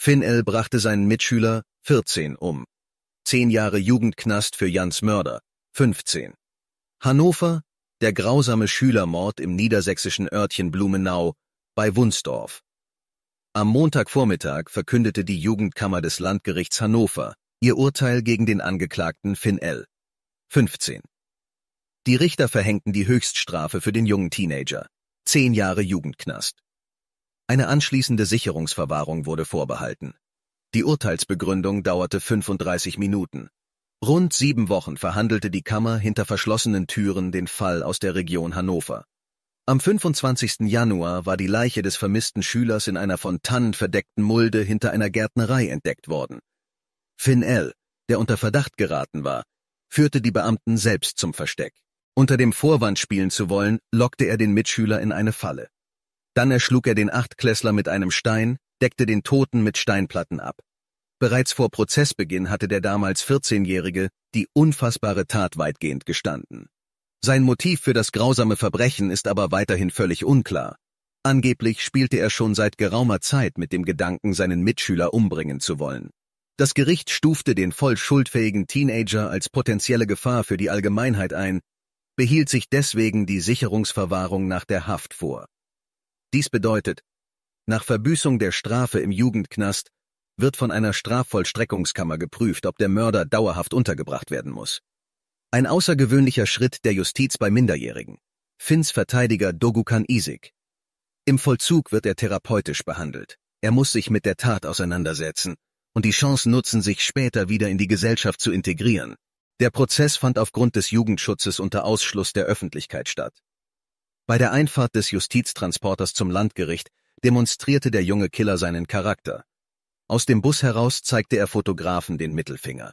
Finn-L brachte seinen Mitschüler, 14, um. Zehn Jahre Jugendknast für Jans Mörder, 15. Hannover, der grausame Schülermord im niedersächsischen Örtchen Blumenau bei Wunsdorf. Am Montagvormittag verkündete die Jugendkammer des Landgerichts Hannover ihr Urteil gegen den Angeklagten Finn L. 15. Die Richter verhängten die Höchststrafe für den jungen Teenager, zehn Jahre Jugendknast. Eine anschließende Sicherungsverwahrung wurde vorbehalten. Die Urteilsbegründung dauerte 35 Minuten. Rund sieben Wochen verhandelte die Kammer hinter verschlossenen Türen den Fall aus der Region Hannover. Am 25. Januar war die Leiche des vermissten Schülers in einer von Tannen verdeckten Mulde hinter einer Gärtnerei entdeckt worden. Finn L., der unter Verdacht geraten war, führte die Beamten selbst zum Versteck. Unter dem Vorwand spielen zu wollen, lockte er den Mitschüler in eine Falle. Dann erschlug er den Achtklässler mit einem Stein, deckte den Toten mit Steinplatten ab. Bereits vor Prozessbeginn hatte der damals 14-Jährige die unfassbare Tat weitgehend gestanden. Sein Motiv für das grausame Verbrechen ist aber weiterhin völlig unklar. Angeblich spielte er schon seit geraumer Zeit mit dem Gedanken, seinen Mitschüler umbringen zu wollen. Das Gericht stufte den voll schuldfähigen Teenager als potenzielle Gefahr für die Allgemeinheit ein, behielt sich deswegen die Sicherungsverwahrung nach der Haft vor. Dies bedeutet, nach Verbüßung der Strafe im Jugendknast wird von einer Strafvollstreckungskammer geprüft, ob der Mörder dauerhaft untergebracht werden muss. Ein außergewöhnlicher Schritt der Justiz bei Minderjährigen. Finns Verteidiger Dogukan Isik. Im Vollzug wird er therapeutisch behandelt. Er muss sich mit der Tat auseinandersetzen und die Chance nutzen, sich später wieder in die Gesellschaft zu integrieren. Der Prozess fand aufgrund des Jugendschutzes unter Ausschluss der Öffentlichkeit statt. Bei der Einfahrt des Justiztransporters zum Landgericht demonstrierte der junge Killer seinen Charakter. Aus dem Bus heraus zeigte er Fotografen den Mittelfinger.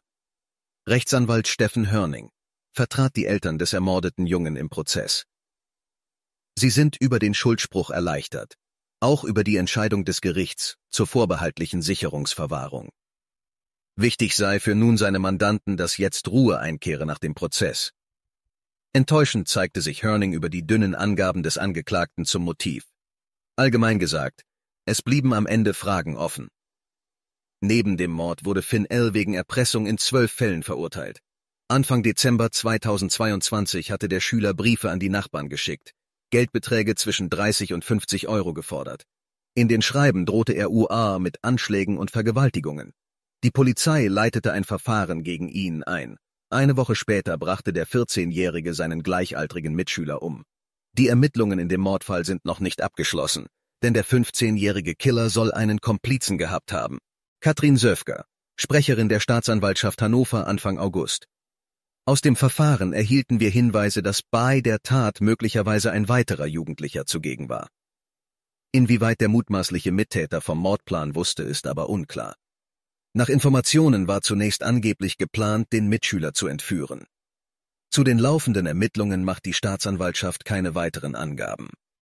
Rechtsanwalt Steffen Hörning vertrat die Eltern des ermordeten Jungen im Prozess. Sie sind über den Schuldspruch erleichtert, auch über die Entscheidung des Gerichts zur vorbehaltlichen Sicherungsverwahrung. Wichtig sei für nun seine Mandanten, dass jetzt Ruhe einkehre nach dem Prozess. Enttäuschend zeigte sich Hörning über die dünnen Angaben des Angeklagten zum Motiv. Allgemein gesagt, es blieben am Ende Fragen offen. Neben dem Mord wurde Finn L. wegen Erpressung in zwölf Fällen verurteilt. Anfang Dezember 2022 hatte der Schüler Briefe an die Nachbarn geschickt, Geldbeträge zwischen 30 und 50 Euro gefordert. In den Schreiben drohte er UA mit Anschlägen und Vergewaltigungen. Die Polizei leitete ein Verfahren gegen ihn ein. Eine Woche später brachte der 14-Jährige seinen gleichaltrigen Mitschüler um. Die Ermittlungen in dem Mordfall sind noch nicht abgeschlossen, denn der 15-jährige Killer soll einen Komplizen gehabt haben. Katrin Söfger, Sprecherin der Staatsanwaltschaft Hannover Anfang August. Aus dem Verfahren erhielten wir Hinweise, dass bei der Tat möglicherweise ein weiterer Jugendlicher zugegen war. Inwieweit der mutmaßliche Mittäter vom Mordplan wusste, ist aber unklar. Nach Informationen war zunächst angeblich geplant, den Mitschüler zu entführen. Zu den laufenden Ermittlungen macht die Staatsanwaltschaft keine weiteren Angaben